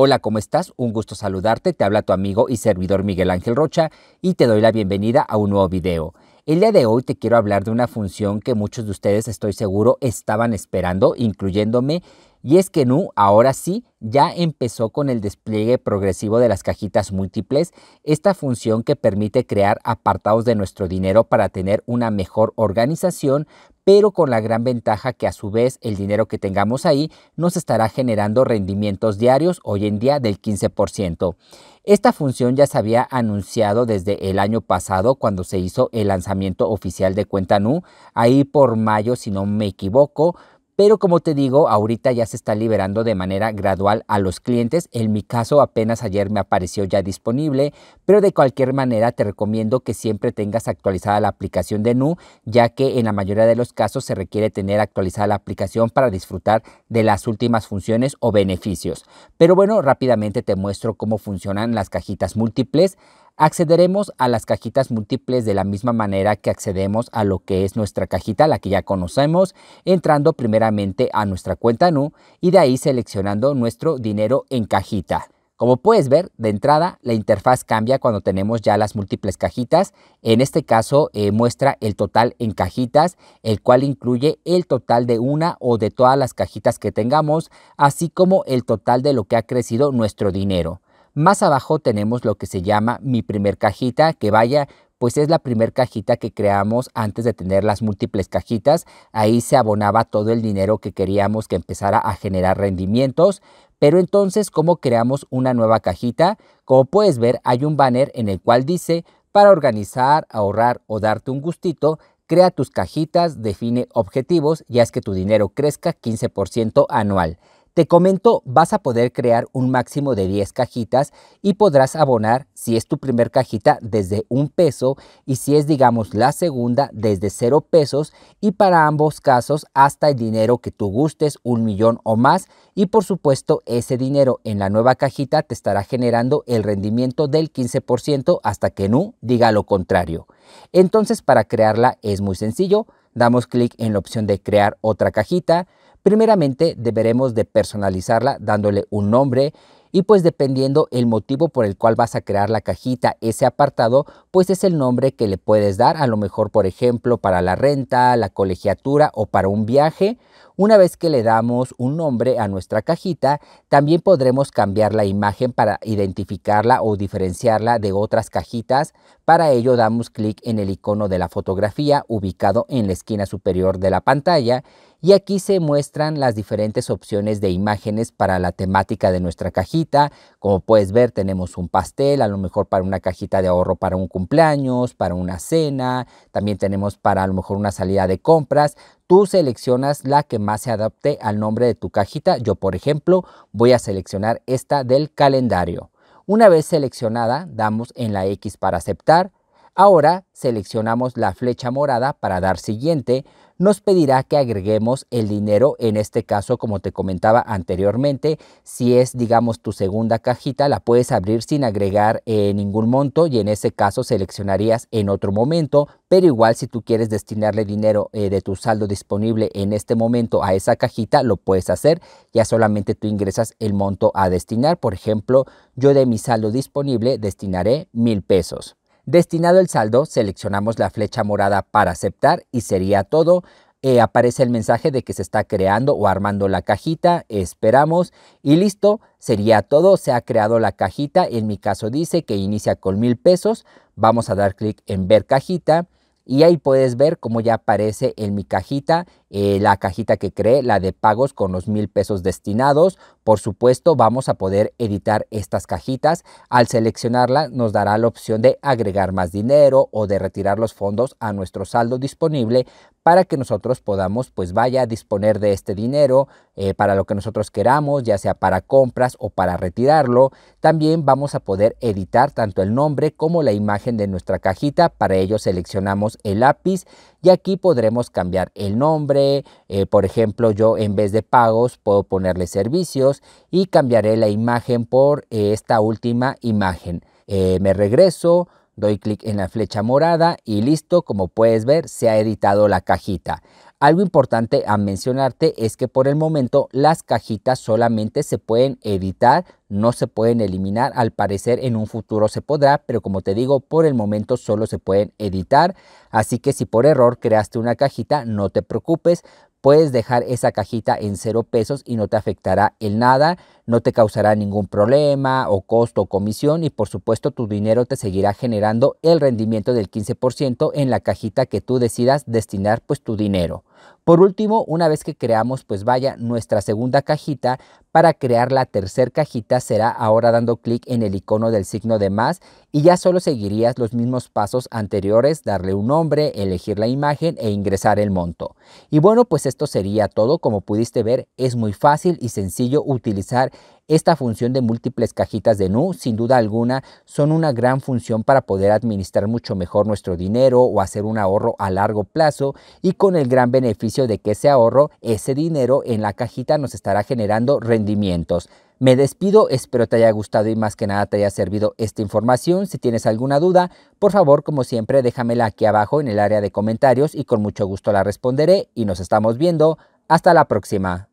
Hola, ¿cómo estás? Un gusto saludarte, te habla tu amigo y servidor Miguel Ángel Rocha y te doy la bienvenida a un nuevo video. El día de hoy te quiero hablar de una función que muchos de ustedes estoy seguro estaban esperando, incluyéndome, y es que NU ahora sí ya empezó con el despliegue progresivo de las cajitas múltiples, esta función que permite crear apartados de nuestro dinero para tener una mejor organización, pero con la gran ventaja que a su vez el dinero que tengamos ahí nos estará generando rendimientos diarios hoy en día del 15%. Esta función ya se había anunciado desde el año pasado cuando se hizo el lanzamiento oficial de cuenta NU, ahí por mayo si no me equivoco, pero como te digo, ahorita ya se está liberando de manera gradual a los clientes. En mi caso apenas ayer me apareció ya disponible, pero de cualquier manera te recomiendo que siempre tengas actualizada la aplicación de Nu, ya que en la mayoría de los casos se requiere tener actualizada la aplicación para disfrutar de las últimas funciones o beneficios. Pero bueno, rápidamente te muestro cómo funcionan las cajitas múltiples accederemos a las cajitas múltiples de la misma manera que accedemos a lo que es nuestra cajita, la que ya conocemos, entrando primeramente a nuestra cuenta NU y de ahí seleccionando nuestro dinero en cajita. Como puedes ver, de entrada la interfaz cambia cuando tenemos ya las múltiples cajitas. En este caso eh, muestra el total en cajitas, el cual incluye el total de una o de todas las cajitas que tengamos, así como el total de lo que ha crecido nuestro dinero. Más abajo tenemos lo que se llama mi primer cajita, que vaya, pues es la primer cajita que creamos antes de tener las múltiples cajitas. Ahí se abonaba todo el dinero que queríamos que empezara a generar rendimientos. Pero entonces, ¿cómo creamos una nueva cajita? Como puedes ver, hay un banner en el cual dice, para organizar, ahorrar o darte un gustito, crea tus cajitas, define objetivos y haz que tu dinero crezca 15% anual. Te comento, vas a poder crear un máximo de 10 cajitas y podrás abonar, si es tu primer cajita, desde un peso y si es, digamos, la segunda, desde 0 pesos y para ambos casos hasta el dinero que tú gustes, un millón o más. Y por supuesto, ese dinero en la nueva cajita te estará generando el rendimiento del 15% hasta que NU diga lo contrario. Entonces, para crearla es muy sencillo. Damos clic en la opción de crear otra cajita Primeramente deberemos de personalizarla dándole un nombre y pues dependiendo el motivo por el cual vas a crear la cajita, ese apartado, pues es el nombre que le puedes dar, a lo mejor por ejemplo para la renta, la colegiatura o para un viaje una vez que le damos un nombre a nuestra cajita, también podremos cambiar la imagen para identificarla o diferenciarla de otras cajitas. Para ello damos clic en el icono de la fotografía ubicado en la esquina superior de la pantalla y aquí se muestran las diferentes opciones de imágenes para la temática de nuestra cajita. Como puedes ver tenemos un pastel, a lo mejor para una cajita de ahorro para un cumpleaños, para una cena, también tenemos para a lo mejor una salida de compras. Tú seleccionas la que más se adapte al nombre de tu cajita. Yo, por ejemplo, voy a seleccionar esta del calendario. Una vez seleccionada, damos en la X para aceptar. Ahora seleccionamos la flecha morada para dar siguiente, nos pedirá que agreguemos el dinero, en este caso, como te comentaba anteriormente, si es, digamos, tu segunda cajita, la puedes abrir sin agregar eh, ningún monto y en ese caso seleccionarías en otro momento, pero igual si tú quieres destinarle dinero eh, de tu saldo disponible en este momento a esa cajita, lo puedes hacer, ya solamente tú ingresas el monto a destinar, por ejemplo, yo de mi saldo disponible destinaré mil pesos. Destinado el saldo, seleccionamos la flecha morada para aceptar y sería todo. Eh, aparece el mensaje de que se está creando o armando la cajita, esperamos y listo, sería todo, se ha creado la cajita, en mi caso dice que inicia con mil pesos, vamos a dar clic en ver cajita y ahí puedes ver cómo ya aparece en mi cajita eh, la cajita que cree, la de pagos con los mil pesos destinados. Por supuesto, vamos a poder editar estas cajitas. Al seleccionarla nos dará la opción de agregar más dinero o de retirar los fondos a nuestro saldo disponible para que nosotros podamos, pues vaya a disponer de este dinero eh, para lo que nosotros queramos, ya sea para compras o para retirarlo. También vamos a poder editar tanto el nombre como la imagen de nuestra cajita. Para ello seleccionamos el lápiz y aquí podremos cambiar el nombre, eh, por ejemplo yo en vez de pagos puedo ponerle servicios y cambiaré la imagen por esta última imagen. Eh, me regreso, Doy clic en la flecha morada y listo, como puedes ver, se ha editado la cajita. Algo importante a mencionarte es que por el momento las cajitas solamente se pueden editar, no se pueden eliminar, al parecer en un futuro se podrá, pero como te digo, por el momento solo se pueden editar, así que si por error creaste una cajita, no te preocupes, puedes dejar esa cajita en cero pesos y no te afectará en nada, no te causará ningún problema o costo o comisión y por supuesto tu dinero te seguirá generando el rendimiento del 15% en la cajita que tú decidas destinar pues tu dinero. Por último, una vez que creamos, pues vaya, nuestra segunda cajita, para crear la tercera cajita será ahora dando clic en el icono del signo de más y ya solo seguirías los mismos pasos anteriores, darle un nombre, elegir la imagen e ingresar el monto. Y bueno, pues esto sería todo. Como pudiste ver, es muy fácil y sencillo utilizar esta función de múltiples cajitas de NU, sin duda alguna, son una gran función para poder administrar mucho mejor nuestro dinero o hacer un ahorro a largo plazo y con el gran beneficio de que ese ahorro, ese dinero en la cajita nos estará generando rendimientos. Me despido, espero te haya gustado y más que nada te haya servido esta información. Si tienes alguna duda, por favor, como siempre, déjamela aquí abajo en el área de comentarios y con mucho gusto la responderé y nos estamos viendo. Hasta la próxima.